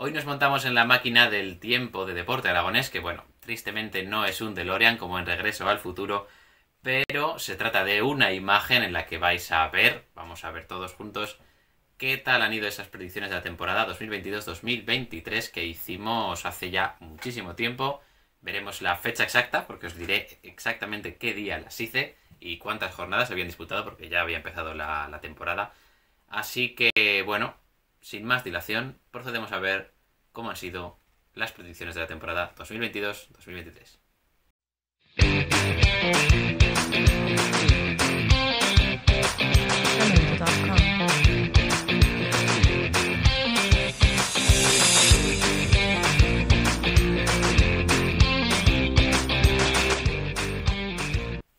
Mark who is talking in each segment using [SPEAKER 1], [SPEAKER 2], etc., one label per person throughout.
[SPEAKER 1] Hoy nos montamos en la máquina del tiempo de deporte aragonés, que bueno, tristemente no es un DeLorean como en Regreso al Futuro, pero se trata de una imagen en la que vais a ver, vamos a ver todos juntos, qué tal han ido esas predicciones de la temporada 2022-2023 que hicimos hace ya muchísimo tiempo. Veremos la fecha exacta, porque os diré exactamente qué día las hice y cuántas jornadas habían disputado, porque ya había empezado la, la temporada. Así que, bueno, sin más dilación, procedemos a ver cómo han sido las predicciones de la temporada 2022-2023.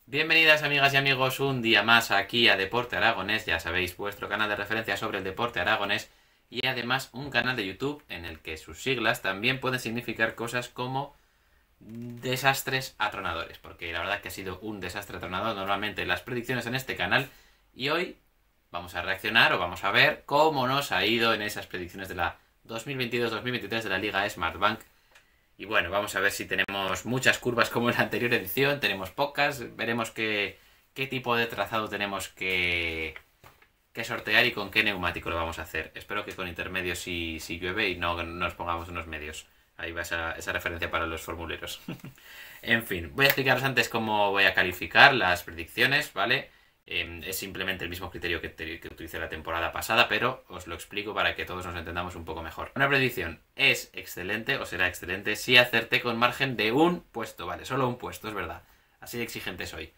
[SPEAKER 1] Bienvenidas amigas y amigos un día más aquí a Deporte Aragonés, ya sabéis, vuestro canal de referencia sobre el deporte aragonés y además un canal de YouTube en el que sus siglas también pueden significar cosas como desastres atronadores, porque la verdad que ha sido un desastre atronador normalmente las predicciones en este canal y hoy vamos a reaccionar o vamos a ver cómo nos ha ido en esas predicciones de la 2022-2023 de la Liga Smart Bank. Y bueno, vamos a ver si tenemos muchas curvas como en la anterior edición, tenemos pocas, veremos qué tipo de trazado tenemos que, qué sortear y con qué neumático lo vamos a hacer. Espero que con intermedios si, si llueve y no nos pongamos unos medios. Ahí va esa, esa referencia para los formuleros. en fin, voy a explicaros antes cómo voy a calificar las predicciones, ¿vale? Em, es simplemente el mismo criterio que, utilicé la temporada pasada, pero os lo explico para que todos nos entendamos un poco mejor. Una predicción es excelente o será excelente si acerté con margen de un puesto, ¿vale? Solo un puesto, es verdad. Así exigente soy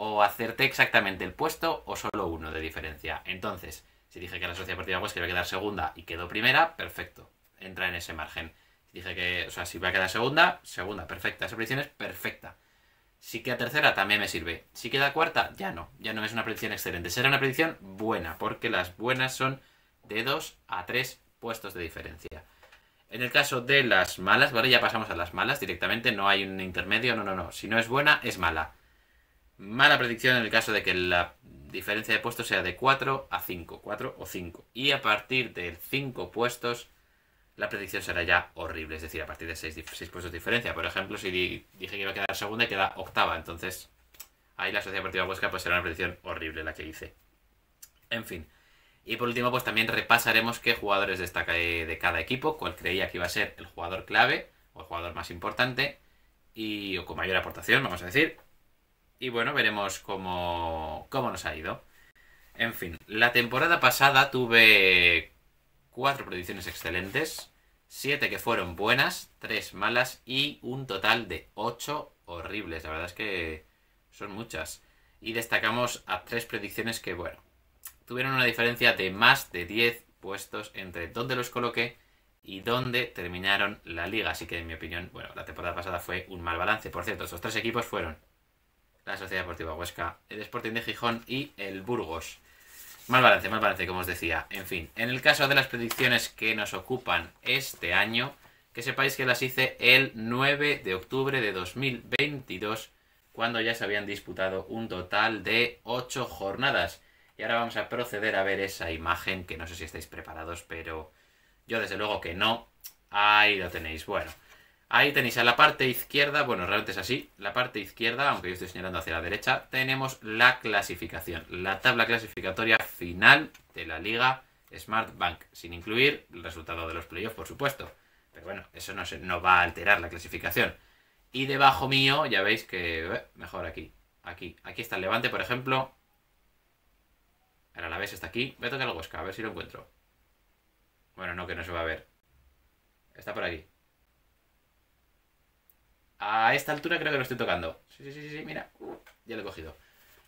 [SPEAKER 1] o acerté exactamente el puesto o solo uno de diferencia. Entonces, si dije que la Sociedad Deportiva Huesca iba a quedar segunda y quedó primera, perfecto, entra en ese margen. Si dije que, o sea, si va a quedar segunda, segunda, perfecta. Esa predicción es perfecta. Si queda tercera, también me sirve. Si queda cuarta, ya no. Ya no es una predicción excelente. Será una predicción buena, porque las buenas son de 2 a 3 puestos de diferencia. En el caso de las malas, ¿vale? Ya pasamos a las malas directamente, no hay un intermedio, no, no, no. Si no es buena, es mala. Mala predicción en el caso de que la diferencia de puestos sea de 4 a 5, 4 o 5. Y a partir de 5 puestos, la predicción será ya horrible. Es decir, a partir de 6, puestos de diferencia. Por ejemplo, si dije que iba a quedar segunda y queda octava. Entonces, ahí la Sociedad Deportiva Huesca pues será una predicción horrible la que hice. En fin. Y por último, pues también repasaremos qué jugadores destaca eh, de cada equipo, cuál creía que iba a ser el jugador clave o el jugador más importante y o con mayor aportación, vamos a decir, y bueno, veremos cómo, cómo nos ha ido. En fin, la temporada pasada tuve cuatro predicciones excelentes, siete que fueron buenas, tres malas y un total de ocho horribles. La verdad es que son muchas. Y destacamos a tres predicciones que, bueno, tuvieron una diferencia de más de 10 puestos entre dónde los coloqué y dónde terminaron la liga. Así que, en mi opinión, bueno, la temporada pasada fue un mal balance. Por cierto, esos tres equipos fueron la Sociedad Deportiva Huesca, el Sporting de Gijón y el Burgos. Mal balance, mal balance, como os decía. En fin, en el caso de las predicciones que nos ocupan este año, que sepáis que las hice el 9 de octubre de 2022, cuando ya se habían disputado un total de 8 jornadas. Y ahora vamos a proceder a ver esa imagen, que no sé si estáis preparados, pero yo desde luego que no. Ahí lo tenéis. Bueno, Ahí tenéis a la parte izquierda, bueno, realmente es así, la parte izquierda, aunque yo estoy señalando hacia la derecha, tenemos la clasificación, la tabla clasificatoria final de la liga Smart Bank, sin incluir el resultado de los playoffs, por supuesto. Pero bueno, eso no, se, no va a alterar la clasificación. Y debajo mío, ya veis que, eh, mejor aquí, aquí, aquí está el Levante, por ejemplo. Ahora la vez está aquí. Voy a tocar el Huesca, a ver si lo encuentro. Bueno, no, que no se va a ver. Está por aquí. A esta altura creo que lo estoy tocando. Sí, sí, sí, sí, mira. Uh, ya lo he cogido.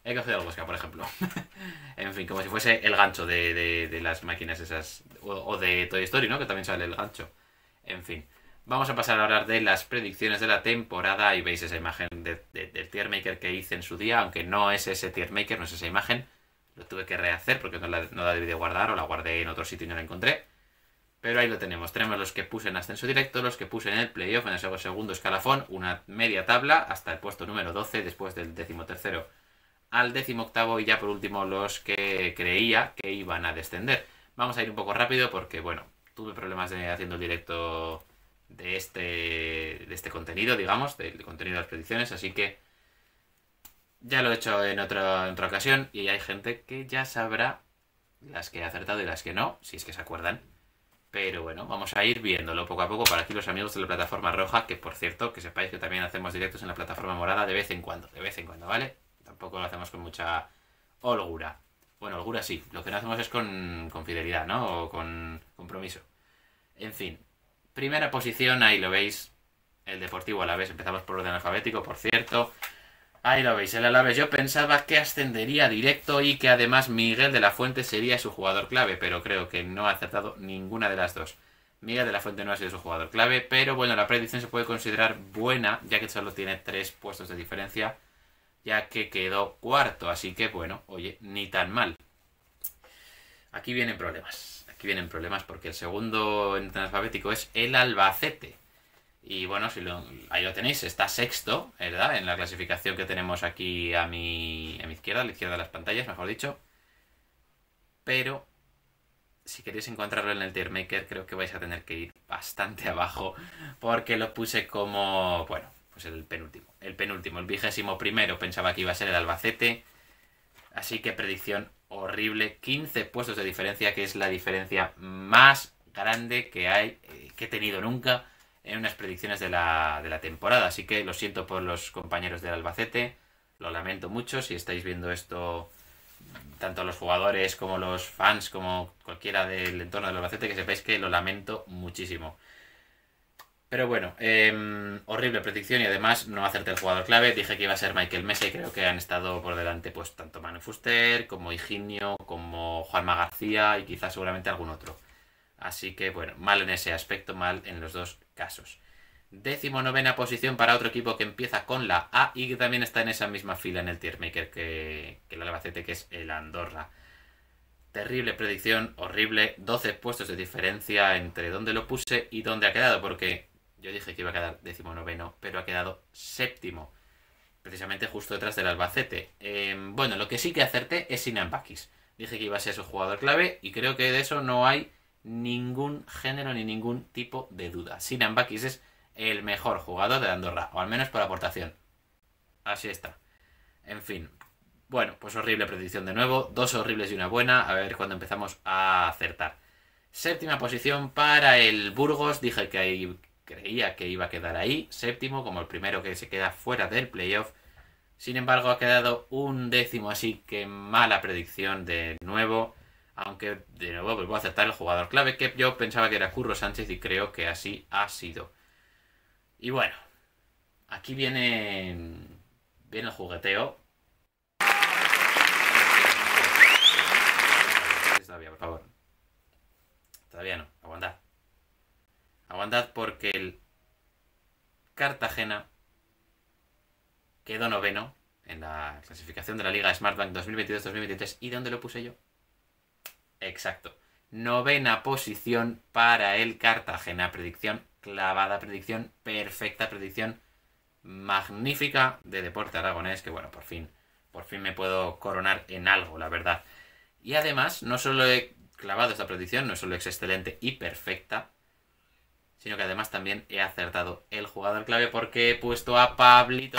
[SPEAKER 1] He cogido el bosca por ejemplo. en fin, como si fuese el gancho de, las máquinas esas. O, de Toy Story, ¿no? Que también sale el gancho. En fin. Vamos a pasar a hablar de las predicciones de la temporada. Y veis esa imagen del tier maker que hice en su día. Aunque no es ese tier maker, no es esa imagen. Lo tuve que rehacer porque no la, no la debí de guardar o la guardé en otro sitio y no la encontré. Pero ahí lo tenemos. Tenemos los que puse en ascenso directo, los que puse en el playoff, en el segundo escalafón, una media tabla hasta el puesto número 12, después del décimo tercero al décimo octavo y ya por último los que creía que iban a descender. Vamos a ir un poco rápido porque, bueno, tuve problemas de haciendo el directo de este, de este contenido, digamos, del contenido de las predicciones, así que ya lo he hecho en, en otra ocasión y hay gente que ya sabrá las que he acertado y las que no, si es que se acuerdan. Pero bueno, vamos a ir viéndolo poco a poco para aquí los amigos de la plataforma roja, que por cierto, que sepáis que también hacemos directos en la plataforma morada de vez en cuando, de vez en cuando, ¿vale? Tampoco lo hacemos con mucha holgura. Bueno, holgura sí, lo que no hacemos es con, con fidelidad, ¿no? O con compromiso. En fin, primera posición, ahí lo veis, el Deportivo a la vez, empezamos por orden alfabético, por cierto. Ahí lo veis, el Alaves. Yo pensaba que ascendería directo y que además Miguel de la Fuente sería su jugador clave, pero creo que no ha acertado ninguna de las dos. Miguel de la Fuente no ha sido su jugador clave, pero bueno, la predicción se puede considerar buena, ya que solo tiene tres puestos de diferencia, ya que quedó cuarto, así que bueno, oye, ni tan mal. Aquí vienen problemas, aquí vienen problemas porque el segundo en alfabético es el Albacete. Y bueno, ahí lo tenéis, está sexto, ¿verdad? En la clasificación que tenemos aquí a mi, izquierda, a la izquierda de las pantallas, mejor dicho. Pero si queréis encontrarlo en el tier maker, creo que vais a tener que ir bastante abajo, porque lo puse como, bueno, pues el penúltimo. El penúltimo, el vigésimo primero, pensaba que iba a ser el Albacete. Así que predicción horrible. 15 puestos de diferencia, que es la diferencia más grande que hay, eh, que he tenido nunca en unas predicciones de la, de la temporada. Así que lo siento por los compañeros del Albacete, lo lamento mucho si estáis viendo esto tanto los jugadores como los fans, como cualquiera del entorno del Albacete, que sepáis que lo lamento muchísimo. Pero bueno, em, horrible predicción y además no acerté el jugador clave. Dije que iba a ser Michael Mesa y creo que han estado por delante pues tanto Manu Fuster como Higinio, como Juanma García y quizás seguramente algún otro. Así que bueno, mal en ese aspecto, mal en los dos casos. Décimo novena posición para otro equipo que empieza con la A y que también está en esa misma fila en el tier maker que, el Albacete, que es el Andorra. Terrible predicción, horrible. 12 puestos de diferencia entre dónde lo puse y dónde ha quedado, porque yo dije que iba a quedar décimo noveno, pero ha quedado séptimo, precisamente justo detrás del Albacete. Em, bueno, lo que sí que acerté es Sinan Bakis. Dije que iba a ser su jugador clave y creo que de eso no hay ningún género ni ningún tipo de duda. Sinan es el mejor jugador de Andorra, o al menos por aportación. Así está. En fin. Bueno, pues horrible predicción de nuevo. Dos horribles y una buena. A ver cuándo empezamos a acertar. Séptima posición para el Burgos. Dije que creía que iba a quedar ahí. Séptimo, como el primero que se queda fuera del playoff. Sin embargo, ha quedado un décimo, así que mala predicción de nuevo aunque de nuevo vuelvo a aceptar el jugador clave que yo pensaba que era Curro Sánchez y creo que así ha sido. Y bueno, aquí viene, viene el jugueteo. Todavía, por favor. Todavía no, aguantad. Aguantad porque el Cartagena quedó noveno en la clasificación de la Liga Smartbank 2022-2023 y ¿dónde lo puse yo? Exacto. Novena posición para el Cartagena. Predicción clavada, predicción perfecta, predicción magnífica de Deporte Aragonés, que bueno, por fin, por fin me puedo coronar en algo, la verdad. Y además, no solo he clavado esta predicción, no solo es excelente y perfecta, sino que además también he acertado el jugador clave porque he puesto a Pablito.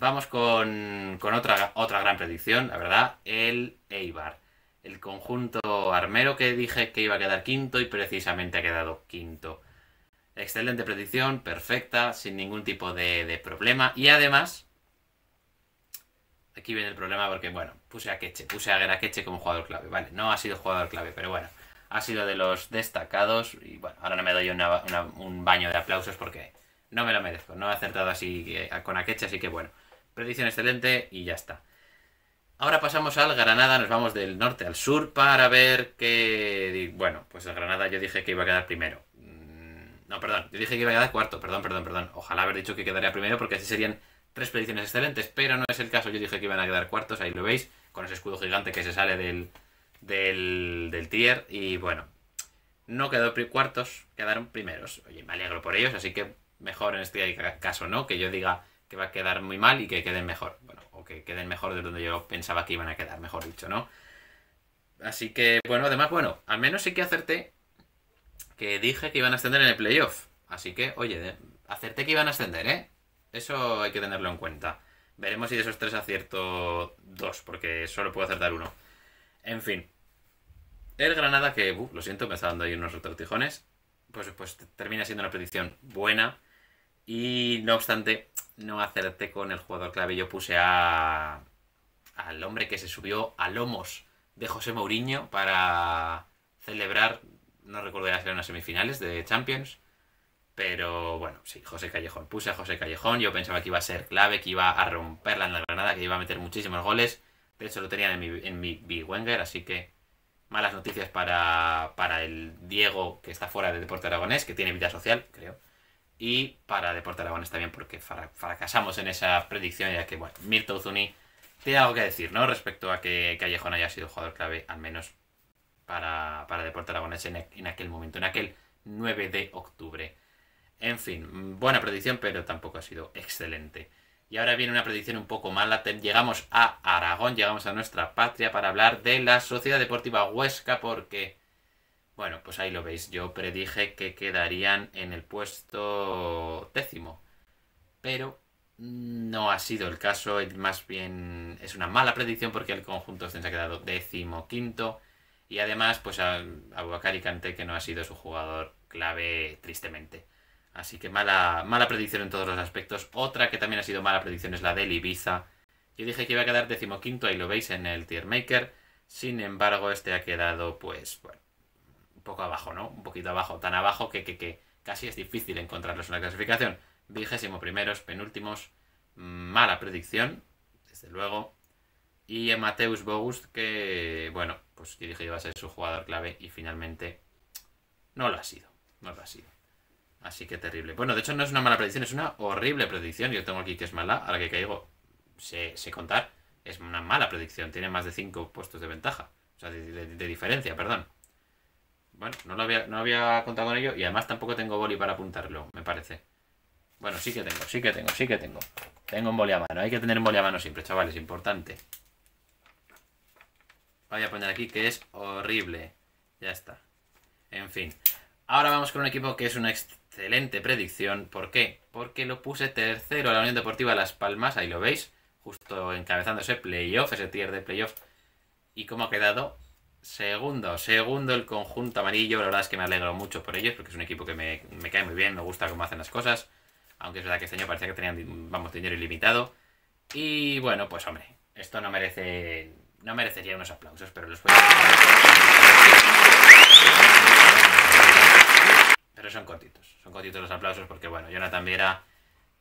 [SPEAKER 1] Vamos con, otra, otra gran predicción, la verdad, el Eibar. El conjunto armero que dije que iba a quedar quinto y precisamente ha quedado quinto. Excelente predicción, perfecta, sin ningún tipo de, problema. Y además, aquí viene el problema porque, bueno, puse a Queche, puse a Queche como jugador clave. Vale, no ha sido jugador clave, pero bueno, ha sido de los destacados. Y bueno, ahora no me doy un baño de aplausos porque no me lo merezco. No he acertado así con aquecha así que bueno. Predicción excelente y ya está. Ahora pasamos al Granada, nos vamos del norte al sur para ver qué Bueno, pues el Granada yo dije que iba a quedar primero. Mm, no, perdón, yo dije que iba a quedar cuarto, perdón, perdón, perdón. Ojalá haber dicho que quedaría primero porque así serían tres predicciones excelentes, pero no es el caso. Yo dije que iban a quedar cuartos, ahí lo veis, con ese escudo gigante que se sale del, del, del tier. Y bueno, no quedó cuartos, quedaron primeros. Oye, me alegro por ellos, así que mejor en este caso, ¿no? Que yo diga que va a quedar muy mal y que queden mejor. Bueno, o que queden mejor de donde yo pensaba que iban a quedar, mejor dicho, ¿no? Así que, bueno, además, bueno, al menos sí que acerté que dije que iban a ascender en el playoff. Así que, oye, acerté que iban a ascender, ¿eh? Eso hay que tenerlo en cuenta. Veremos si de esos tres acierto dos, porque solo puedo acertar uno. En fin. El Granada, que, uh, lo siento, me está dando ahí unos retortijones, pues, pues termina siendo una predicción buena y no obstante, no acerté con el jugador clave. Yo puse a, al hombre que se subió a lomos de José Mourinho para celebrar, no recuerdo si eran las semifinales de Champions, pero bueno, sí, José Callejón. Puse a José Callejón, yo pensaba que iba a ser clave, que iba a romperla en la granada, que iba a meter muchísimos goles. De hecho, lo tenían en mi, en mi B Wenger, así que malas noticias para, para el Diego, que está fuera del deporte aragonés, que tiene vida social, creo y para Deporte Aragones también porque fracasamos en esa predicción ya que, bueno, Mirto Uzuni tiene algo que decir, ¿no? Respecto a que Callejón haya sido jugador clave, al menos para, para Deporte Aragones en, en aquel momento, en aquel 9 de octubre. En fin, buena predicción, pero tampoco ha sido excelente. Y ahora viene una predicción un poco mala. Llegamos a Aragón, llegamos a nuestra patria para hablar de la Sociedad Deportiva Huesca, porque bueno, pues ahí lo veis. Yo predije que quedarían en el puesto décimo. Pero no ha sido el caso. Más bien es una mala predicción porque el conjunto se ha quedado décimo quinto. Y además, pues a, a que no ha sido su jugador clave, tristemente. Así que mala, mala predicción en todos los aspectos. Otra que también ha sido mala predicción es la de Ibiza. Yo dije que iba a quedar décimo quinto, ahí lo veis en el tier maker. Sin embargo, este ha quedado, pues, bueno, poco abajo, ¿no? Un poquito abajo, tan abajo que, que, que casi es difícil encontrarlos en la clasificación. Vigésimo primeros, penúltimos, mala predicción, desde luego. Y Mateus Bogus, que, bueno, pues yo dije iba a ser su jugador clave y finalmente no lo ha sido, no lo ha sido. Así que terrible. Bueno, de hecho no es una mala predicción, es una horrible predicción. Yo tengo aquí que es mala, la que caigo, sé, sé contar. Es una mala predicción, tiene más de 5 puestos de ventaja, o sea, de diferencia, perdón. Bueno, no lo había, no había contado con ello y además tampoco tengo boli para apuntarlo, me parece. Bueno, sí que tengo, sí que tengo, sí que tengo. Tengo un boli a mano, hay que tener un boli a mano siempre, chavales, importante. Voy a poner aquí que es horrible. Ya está. En fin. Ahora vamos con un equipo que es una excelente predicción. ¿Por qué? Porque lo puse tercero a la Unión Deportiva Las Palmas, ahí lo veis, justo encabezando ese playoff, ese tier de playoff. ¿Y cómo ha quedado? Segundo, segundo el conjunto amarillo. La verdad es que me alegro mucho por ellos, porque es un equipo que me, cae muy bien, me gusta cómo hacen las cosas. Aunque es verdad que este año parecía que tenían, vamos, dinero ilimitado. Y bueno, pues hombre, esto no merece. No merecería unos aplausos, pero los Pero son cortitos, son cortitos los aplausos porque, bueno, Jonathan Viera,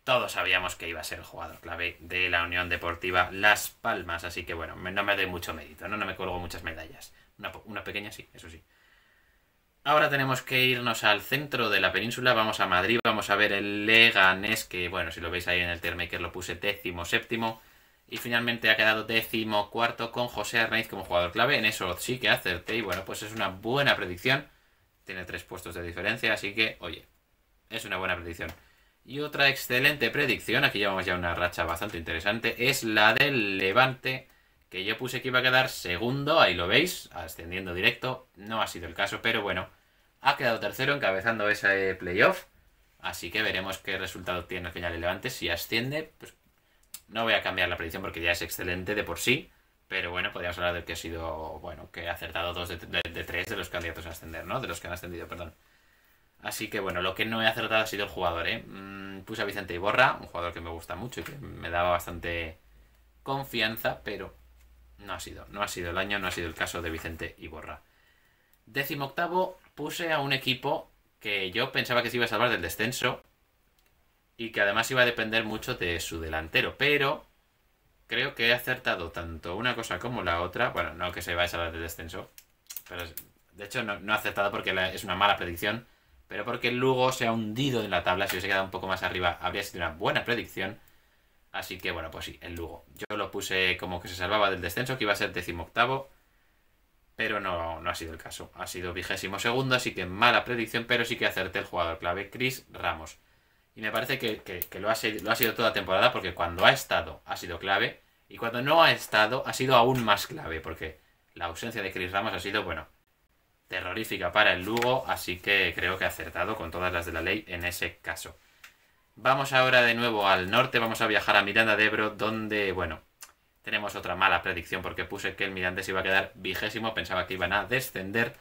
[SPEAKER 1] todos sabíamos que iba a ser el jugador clave de la Unión Deportiva Las Palmas, así que, bueno, no me doy mucho mérito, no, no me colgo muchas medallas. Una, pequeña sí, eso sí. Ahora tenemos que irnos al centro de la península, vamos a Madrid, vamos a ver el Leganés, que bueno, si lo veis ahí en el Termaker lo puse décimo séptimo, y finalmente ha quedado décimo cuarto con José Arnaiz como jugador clave, en eso sí que acerté, y bueno, pues es una buena predicción, tiene tres puestos de diferencia, así que, oye, es una buena predicción. Y otra excelente predicción, aquí llevamos ya una racha bastante interesante, es la del Levante, que yo puse que iba a quedar segundo, ahí lo veis, ascendiendo directo, no ha sido el caso, pero bueno, ha quedado tercero encabezando ese playoff, así que veremos qué resultado tiene al final el Levante, si asciende, pues no voy a cambiar la predicción porque ya es excelente de por sí, pero bueno, podríamos hablar de que ha sido, bueno, que ha acertado dos de, tres de los candidatos a ascender, ¿no? De los que han ascendido, perdón. Así que bueno, lo que no he acertado ha sido el jugador, ¿eh? Mm, puse a Vicente Iborra, un jugador que me gusta mucho y que me daba bastante confianza, pero no ha sido, no ha sido el año, no ha sido el caso de Vicente Iborra. Décimo octavo, puse a un equipo que yo pensaba que se iba a salvar del descenso y que además iba a depender mucho de su delantero, pero creo que he acertado tanto una cosa como la otra. Bueno, no que se vaya a salvar del descenso, pero de hecho no, no he acertado porque es una mala predicción, pero porque luego se ha hundido en la tabla, si hubiese quedado un poco más arriba habría sido una buena predicción. Así que bueno, pues sí, el Lugo. Yo lo puse como que se salvaba del descenso, que iba a ser decimoctavo, pero no, no ha sido el caso. Ha sido vigésimo segundo, así que mala predicción, pero sí que acerté el jugador clave, Chris Ramos. Y me parece que, lo, ha sido, lo ha sido toda temporada porque cuando ha estado ha sido clave y cuando no ha estado ha sido aún más clave porque la ausencia de Chris Ramos ha sido, bueno, terrorífica para el Lugo, así que creo que ha acertado con todas las de la ley en ese caso. Vamos ahora de nuevo al norte, vamos a viajar a Miranda de Ebro, donde, bueno, tenemos otra mala predicción porque puse que el Miranda se iba a quedar vigésimo, pensaba que iban a descender.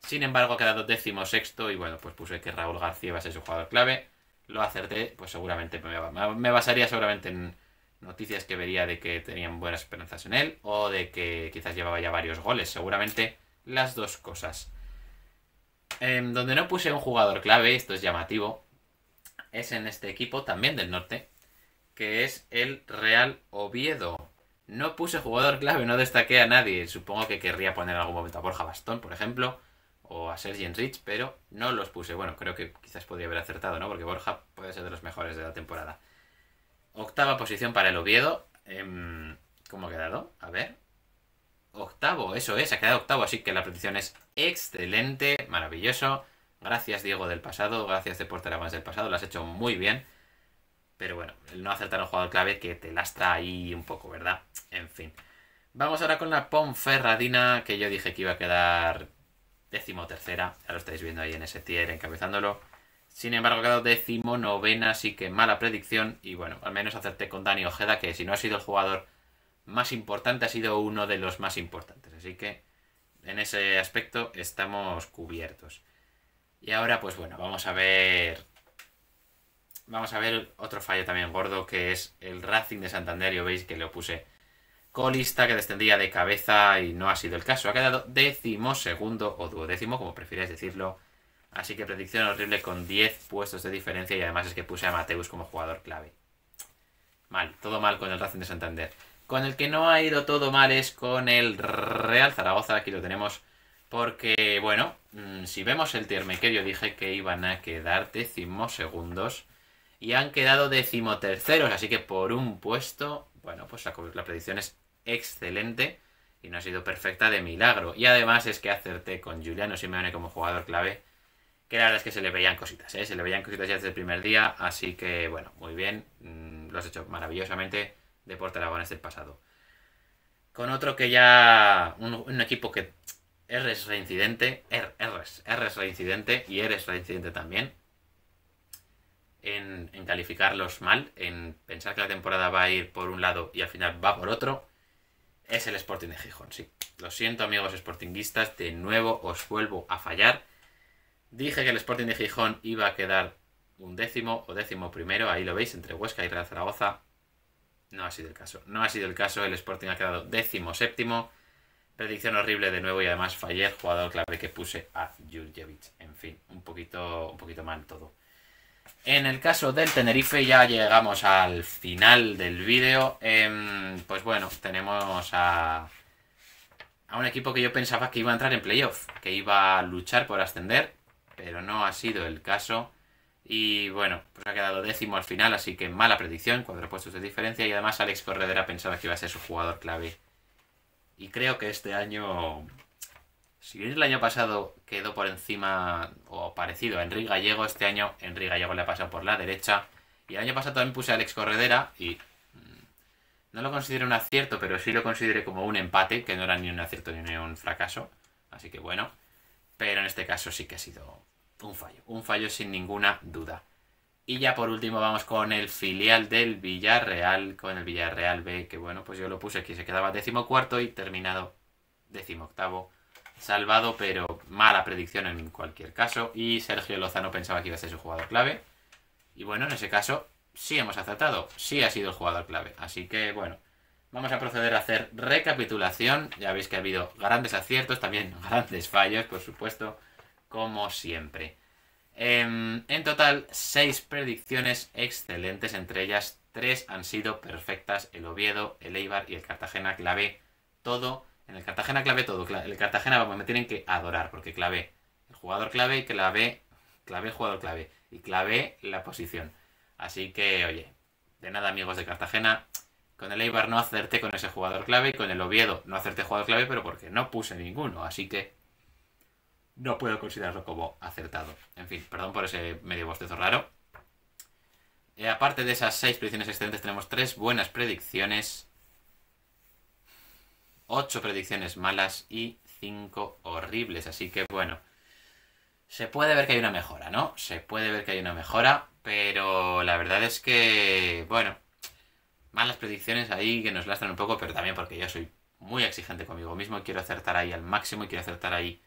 [SPEAKER 1] Sin embargo, ha quedado décimo sexto y bueno, pues puse que Raúl García va a ser su jugador clave. Lo acerté, pues seguramente me, basaría seguramente en noticias que vería de que tenían buenas esperanzas en él o de que quizás llevaba ya varios goles. Seguramente las dos cosas. Em, donde no puse un jugador clave, esto es llamativo, es en este equipo también del norte, que es el Real Oviedo. No puse jugador clave, no destaqué a nadie. Supongo que querría poner en algún momento a Borja Bastón, por ejemplo, o a Sergi Enrich, pero no los puse. Bueno, creo que quizás podría haber acertado, ¿no? Porque Borja puede ser de los mejores de la temporada. Octava posición para el Oviedo. Em, ¿Cómo ha quedado? A ver. Octavo, eso es, ha quedado octavo, así que la predicción es excelente, maravilloso. Gracias Diego del pasado, gracias Deporte avance del pasado, lo has hecho muy bien. Pero bueno, el no acertar un jugador clave que te lastra ahí un poco, ¿verdad? En fin. Vamos ahora con la Ponferradina, que yo dije que iba a quedar tercera, Ya lo estáis viendo ahí en ese tier encabezándolo. Sin embargo, ha quedado novena, así que mala predicción. Y bueno, al menos acerté con Dani Ojeda, que si no ha sido el jugador más importante, ha sido uno de los más importantes. Así que en ese aspecto estamos cubiertos. Y ahora, pues bueno, vamos a ver. Vamos a ver otro fallo también gordo, que es el Racing de Santander. Yo veis que lo puse colista, que descendía de cabeza y no ha sido el caso. Ha quedado décimo segundo o duodécimo, como prefieráis decirlo. Así que predicción horrible con 10 puestos de diferencia y además es que puse a Mateus como jugador clave. Mal, todo mal con el Racing de Santander. Con el que no ha ido todo mal es con el Real Zaragoza. Aquí lo tenemos porque, bueno, mm, si vemos el tierme que yo dije que iban a quedar segundos y han quedado decimoterceros, así que por un puesto, bueno, pues la, la predicción es excelente y no ha sido perfecta de milagro. Y además es que acerté con Juliano Simeone como jugador clave, que la verdad es que se le veían cositas, ¿eh? se le veían cositas ya desde el primer día, así que bueno, muy bien, mm, lo has hecho maravillosamente deporte es del pasado. Con otro que ya, un equipo que eres reincidente, eres, er, reincidente y eres reincidente también. En, en, calificarlos mal, en pensar que la temporada va a ir por un lado y al final va por otro, es el Sporting de Gijón, sí. Lo siento amigos sportinguistas, de nuevo os vuelvo a fallar. Dije que el Sporting de Gijón iba a quedar un décimo o décimo primero, ahí lo veis, entre Huesca y Real Zaragoza. No ha sido el caso, no ha sido el caso, el Sporting ha quedado décimo séptimo Predicción horrible de nuevo y además fallé el jugador clave que puse a Jurjevic. En fin, un poquito, un poquito mal todo. En el caso del Tenerife ya llegamos al final del vídeo. Em, pues bueno, tenemos a, a un equipo que yo pensaba que iba a entrar en playoff, que iba a luchar por ascender, pero no ha sido el caso. Y bueno, pues ha quedado décimo al final, así que mala predicción, cuatro puestos de diferencia. Y además Alex Corredera pensaba que iba a ser su jugador clave y creo que este año, si bien el año pasado quedó por encima o parecido a Enrique Gallego, este año Enrique Gallego le ha pasado por la derecha. Y el año pasado también puse a Alex Corredera y mm, no lo considero un acierto, pero sí lo consideré como un empate, que no era ni un acierto ni un fracaso. Así que bueno, pero en este caso sí que ha sido un fallo, un fallo sin ninguna duda. Y ya por último vamos con el filial del Villarreal, con el Villarreal B, que bueno, pues yo lo puse aquí, se quedaba decimocuarto y terminado decimoctavo. Salvado, pero mala predicción en cualquier caso. Y Sergio Lozano pensaba que iba a ser su jugador clave. Y bueno, en ese caso sí hemos acertado, sí ha sido el jugador clave. Así que bueno, vamos a proceder a hacer recapitulación. Ya veis que ha habido grandes aciertos, también grandes fallos, por supuesto, como siempre. Em, en total, seis predicciones excelentes, entre ellas tres han sido perfectas, el Oviedo, el Eibar y el Cartagena clave todo. En el Cartagena clave todo. El Cartagena, me tienen que adorar porque clave el jugador clave y clave, clave el jugador clave y clave la posición. Así que, oye, de nada amigos de Cartagena, con el Eibar no acerté con ese jugador clave y con el Oviedo no acerté jugador clave, pero porque no puse ninguno. Así que no puedo considerarlo como acertado. En fin, perdón por ese medio bostezo raro. Y eh, aparte de esas seis predicciones excelentes, tenemos tres buenas predicciones, ocho predicciones malas y cinco horribles. Así que bueno, se puede ver que hay una mejora, ¿no? Se puede ver que hay una mejora, pero la verdad es que, bueno, malas predicciones ahí que nos lastran un poco, pero también porque yo soy muy exigente conmigo mismo, quiero acertar ahí al máximo y quiero acertar ahí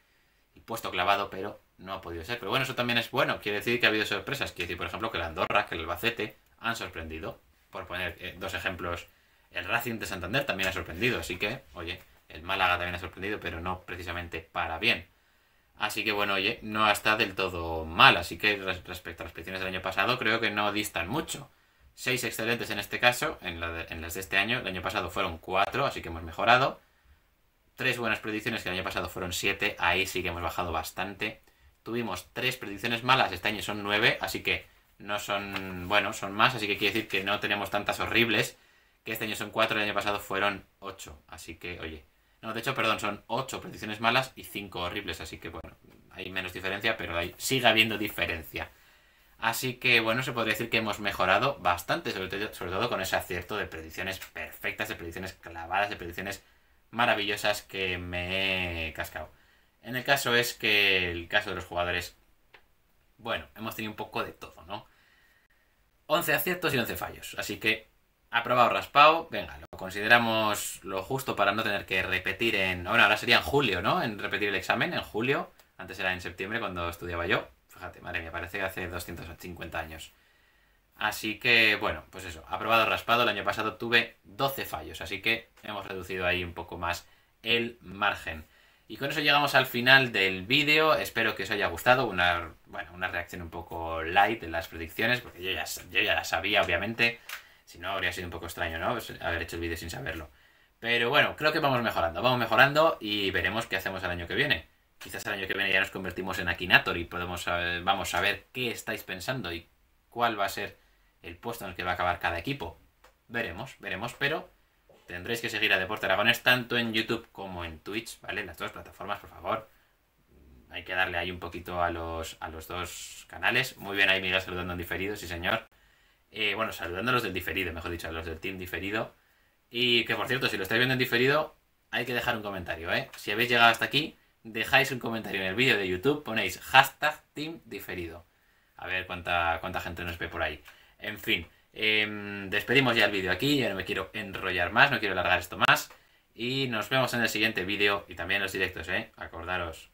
[SPEAKER 1] puesto clavado, pero no ha podido ser. Pero bueno, eso también es bueno. Quiere decir que ha habido sorpresas. Quiere decir, por ejemplo, que la Andorra, que el Albacete han sorprendido. Por poner eh, dos ejemplos, el Racing de Santander también ha sorprendido. Así que, oye, el Málaga también ha sorprendido, pero no precisamente para bien. Así que bueno, oye, no está del todo mal. Así que respecto a las peticiones del año pasado, creo que no distan mucho. Seis excelentes en este caso, en, en las de este año. El año pasado fueron cuatro, así que hemos mejorado tres buenas predicciones, que el año pasado fueron siete, ahí sí que hemos bajado bastante. Tuvimos tres predicciones malas, este año son nueve, así que no son, bueno, son más, así que quiere decir que no tenemos tantas horribles, que este año son cuatro, el año pasado fueron ocho, así que, oye, no, de hecho, perdón, son ocho predicciones malas y cinco horribles, así que, bueno, hay menos diferencia, pero hay, sigue habiendo diferencia. Así que, bueno, se podría decir que hemos mejorado bastante, sobre sobre todo con ese acierto de predicciones perfectas, de predicciones clavadas, de predicciones maravillosas que me he cascado. En el caso es que el caso de los jugadores, bueno, hemos tenido un poco de todo, ¿no? 11 aciertos y 11 fallos, así que aprobado, raspado, venga, lo consideramos lo justo para no tener que repetir en... Bueno, ahora sería en julio, ¿no? En repetir el examen, en julio, antes era en septiembre cuando estudiaba yo. Fíjate, madre mía, parece que hace 250 años. Así que, bueno, pues eso, aprobado raspado, el año pasado tuve 12 fallos, así que hemos reducido ahí un poco más el margen. Y con eso llegamos al final del vídeo, espero que os haya gustado, una, una reacción un poco light en las predicciones, porque yo ya, yo las sabía, obviamente, si no habría sido un poco extraño, ¿no? Pues haber hecho el vídeo sin saberlo. Pero bueno, creo que vamos mejorando, vamos mejorando y veremos qué hacemos el año que viene. Quizás el año que viene ya nos convertimos en Akinator y podemos, eh, vamos a ver qué estáis pensando y cuál va a ser el puesto en el que va a acabar cada equipo. Veremos, veremos, pero tendréis que seguir a Deporte Aragones tanto en YouTube como en Twitch, ¿vale? En las dos plataformas, por favor. Mm, hay que darle ahí un poquito a los, a los dos canales. Muy bien ahí Miguel saludando en diferido, sí señor. Eh, bueno, saludando a los del diferido, mejor dicho, a los del team diferido. Y que por cierto, si lo estáis viendo en diferido, hay que dejar un comentario, ¿eh? Si habéis llegado hasta aquí, dejáis un comentario en el vídeo de YouTube, ponéis hashtag team diferido. A ver cuánta, cuánta gente nos ve por ahí. En fin, em, despedimos ya el vídeo aquí, ya no me quiero enrollar más, no quiero alargar esto más. Y nos vemos en el siguiente vídeo y también en los directos, ¿eh? Acordaros.